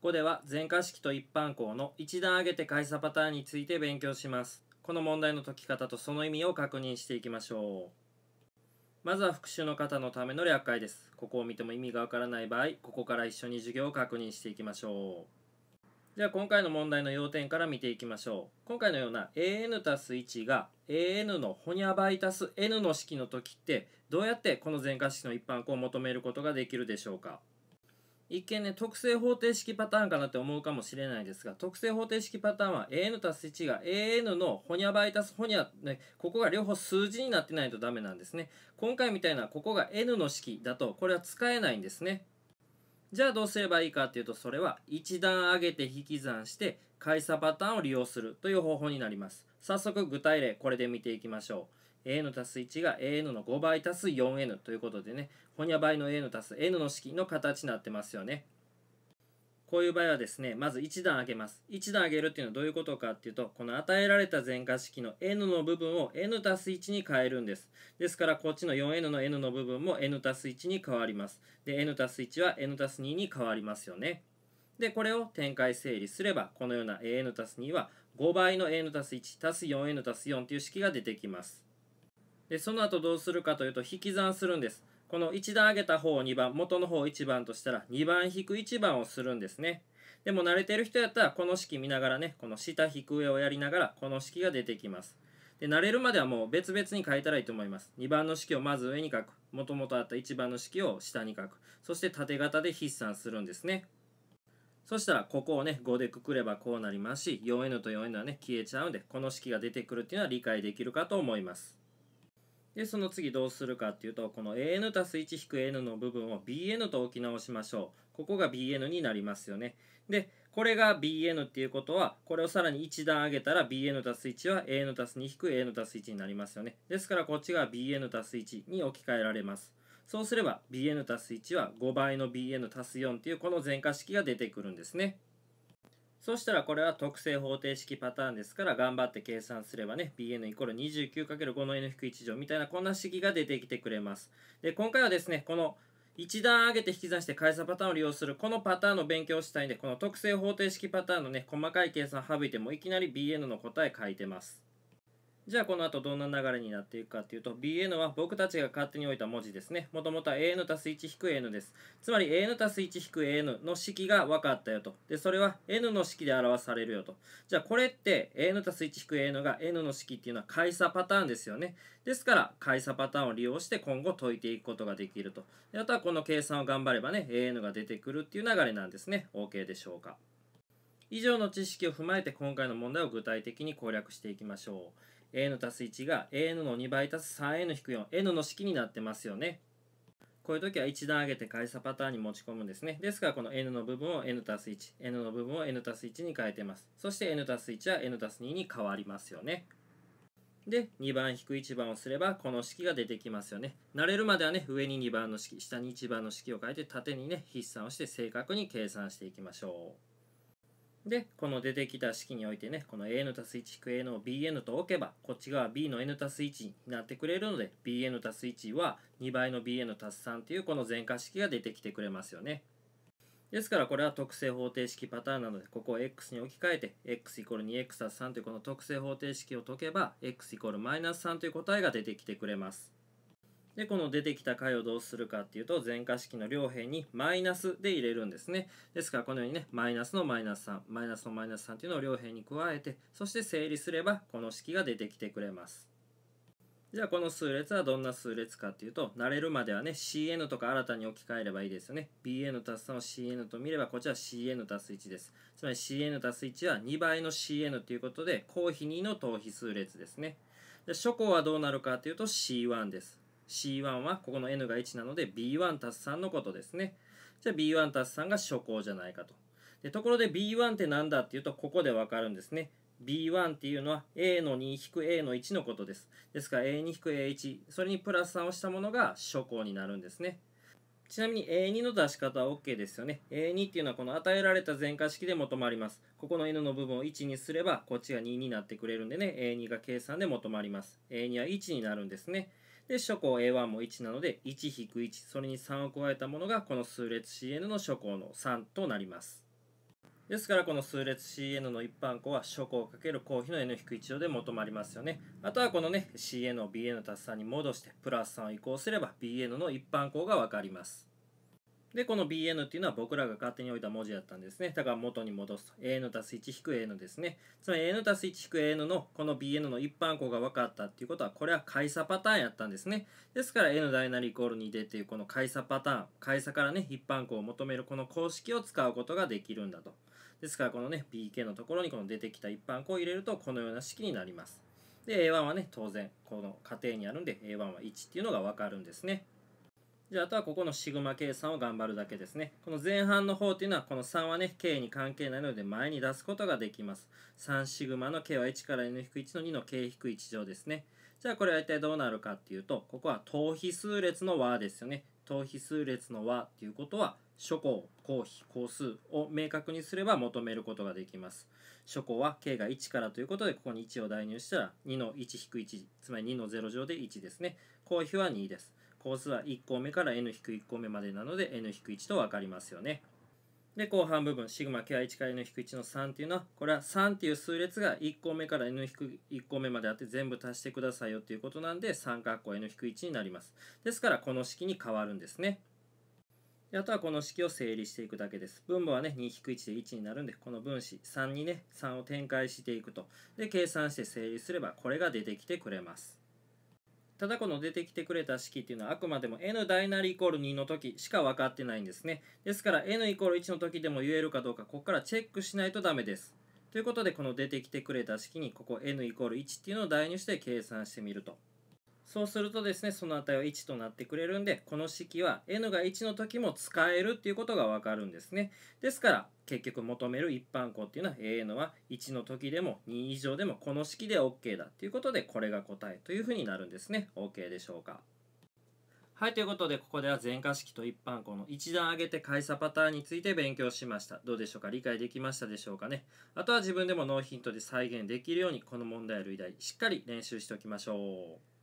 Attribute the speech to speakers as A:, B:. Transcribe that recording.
A: ここでは全科式と一般項の一段上げて解差パターンについて勉強します。この問題の解き方とその意味を確認していきましょう。まずは復習の方のための略解です。ここを見ても意味がわからない場合、ここから一緒に授業を確認していきましょう。では今回の問題の要点から見ていきましょう。今回のような an たす1が an のほにゃばいたす n の式の時ってどうやってこの全化式の一般項を求めることができるでしょうか一見ね、特性方程式パターンかなって思うかもしれないですが、特性方程式パターンは an たす1が an のほにゃ倍たすほにゃ、ね、ここが両方数字になってないとダメなんですね。今回みたいなここが n の式だと、これは使えないんですね。じゃあどうすればいいかっていうと、それは一段上げて引き算して、階差パターンを利用するという方法になります。早速具体例、これで見ていきましょう。an たす1が an の5倍たす 4n ということでね、ほにゃ倍の an たす n の式の形になってますよね。こういう場合はですね、まず1段上げます。1段上げるっていうのはどういうことかっていうと、この与えられた全化式の n の部分を n たす1に変えるんです。ですから、こっちの 4n の n の部分も n たす1に変わります。で、n たす1は n たす2に変わりますよね。で、これを展開整理すれば、このような an たす2は5倍の an たす1たす 4n たす4という式が出てきます。でその後どうするかというと引き算するんですこの1段上げた方を2番元の方を1番としたら2番引く1番をするんですねでも慣れてる人やったらこの式見ながらねこの下引く上をやりながらこの式が出てきますで慣れるまではもう別々に書いたらいいと思います2番の式をまず上に書くもともとあった1番の式を下に書くそして縦型で筆算するんですねそしたらここをね5でくくればこうなりますし 4n と 4n はね消えちゃうんでこの式が出てくるっていうのは理解できるかと思いますで、その次どうするかっていうと、この an たす 1-n の部分を bn と置き直しましょう。ここが bn になりますよね。で、これが bn っていうことは、これをさらに1段上げたら bn たす1は an たす 2-an たす1になりますよね。ですからこっちが bn たす1に置き換えられます。そうすれば bn たす1は5倍の bn たす4っていうこの全化式が出てくるんですね。そしたらこれは特性方程式パターンですから頑張って計算すればね bn イコール 29×5 の n-1 乗みたいなこんな式が出てきてくれますで今回はですねこの1段上げて引き算して解散パターンを利用するこのパターンの勉強をしたいんでこの特性方程式パターンのね細かい計算省いてもいきなり bn の答え書いてますじゃあこの後どんな流れになっていくかっていうと BN は僕たちが勝手に置いた文字ですね。もともとは AN たす 1-AN です。つまり AN たす 1-AN の式が分かったよと。で、それは N の式で表されるよと。じゃあこれって AN たす 1-AN が N の式っていうのは解差パターンですよね。ですから解差パターンを利用して今後解いていくことができると。であとはこの計算を頑張ればね AN が出てくるっていう流れなんですね。OK でしょうか。以上の知識を踏まえて今回の問題を具体的に攻略していきましょう。n 足す1が a のの2倍たす3 n 引く 4n の式になってますよね。こういう時は一段上げて返しパターンに持ち込むんですね。ですからこの n の部分を n す1、n の部分を n す1に変えてます。そして n す1は n す2に変わりますよね。で、2番引く1番をすればこの式が出てきますよね。慣れるまではね、上に2番の式、下に1番の式を変えて縦にね、筆算をして正確に計算していきましょう。で、この出てきた式においてね、この an たす 1-a を bn と置けば、こっち側 b の n たす1になってくれるので、bn たす1は2倍の bn たす3というこの全化式が出てきてくれますよね。ですからこれは特性方程式パターンなので、ここを x に置き換えて、x イコール 2x たす3というこの特性方程式を解けば、x イコールマイナス3という答えが出てきてくれます。で、この出てきた解をどうするかっていうと、全化式の両辺にマイナスで入れるんですね。ですから、このようにね、マイナスのマイナス3、マイナスのマイナス3っていうのを両辺に加えて、そして整理すれば、この式が出てきてくれます。じゃあこの数列はどんな数列かっていうと、慣れるまではね、cn とか新たに置き換えればいいですよね。bn たす3を cn と見れば、こちら cn たす1です。つまり cn たす1は2倍の cn ということで、公比2の等比数列ですね。で初項はどうなるかっていうと c1 です。C1 はここの n が1なので B1 たす3のことですね。じゃあ B1 たす3が初項じゃないかと。でところで B1 って何だっていうとここでわかるんですね。B1 っていうのは A の 2-A の1のことです。ですから A2-A1 それにプラス3をしたものが初項になるんですね。ちなみに A2 の出し方は OK ですよね。A2 っていうのはこの与えられた全化式で求まります。ここの N の部分を1にすれば、こっちが2になってくれるんでね、A2 が計算で求まります。A2 は1になるんですね。で、初項 A1 も1なので、1-1、それに3を加えたものが、この数列 CN の初項の3となります。ですからこの数列 Cn の一般項は初項かけるの n-1 乗で求まりますよね。あとはこのね Cn を Bn たす3に戻してプラス3を移行すれば Bn の一般項が分かります。で、この bn っていうのは僕らが勝手に置いた文字だったんですね。だから元に戻すと an たす1引く an ですね。つまり an たす1引く an のこの bn の一般項が分かったっていうことはこれは解差パターンやったんですね。ですから n 大なりイコール2でっていうこの解差パターン、解差からね一般項を求めるこの公式を使うことができるんだと。ですからこのね b k のところにこの出てきた一般項を入れるとこのような式になりますで A1 はね当然この過程にあるんで A1 は1っていうのが分かるんですねじゃあ、あとはここのシグマ計算を頑張るだけですね。この前半の方っていうのは、この3はね、K に関係ないので前に出すことができます。3シグマの K は1から N-1 の2の K-1 乗ですね。じゃあ、これは一体どうなるかっていうと、ここは等比数列の和ですよね。等比数列の和ということは諸項公比公数を明確にすれば求めることができます諸項は k が1からということでここに1を代入したら2の1-1つまり2の0乗で1ですね公比は2です公数は1項目から n-1 引く項目までなので n-1 引くと分かりますよねで、後半部分、シグマ Ki1 から N-1 の3っていうのは、これは3っていう数列が1項目から N-1 項目まであって全部足してくださいよっていうことなんで、3括弧 N-1 になります。ですから、この式に変わるんですね。あとはこの式を整理していくだけです。分母はね、2-1で1になるんで、この分子3にね、3を展開していくと。で、計算して整理すれば、これが出てきてくれます。ただこの出てきてくれた式っていうのはあくまでも n 大なりイコール2の時しか分かってないんですね。ですから n イコール1の時でも言えるかどうかここからチェックしないとダメです。ということでこの出てきてくれた式にここ n イコール1っていうのを代入して計算してみると。そうするとですね、その値は1となってくれるんで、この式は n が1の時も使えるっていうことがわかるんですね。ですから、結局求める一般項っていうのは an は1の時でも2以上でもこの式で OK だっていうことで、これが答えというふうになるんですね。OK でしょうか。はい、ということで、ここでは全化式と一般項の一段上げて解鎖パターンについて勉強しました。どうでしょうか理解できましたでしょうかねあとは自分でもノーヒントで再現できるように、この問題類題、しっかり練習しておきましょう。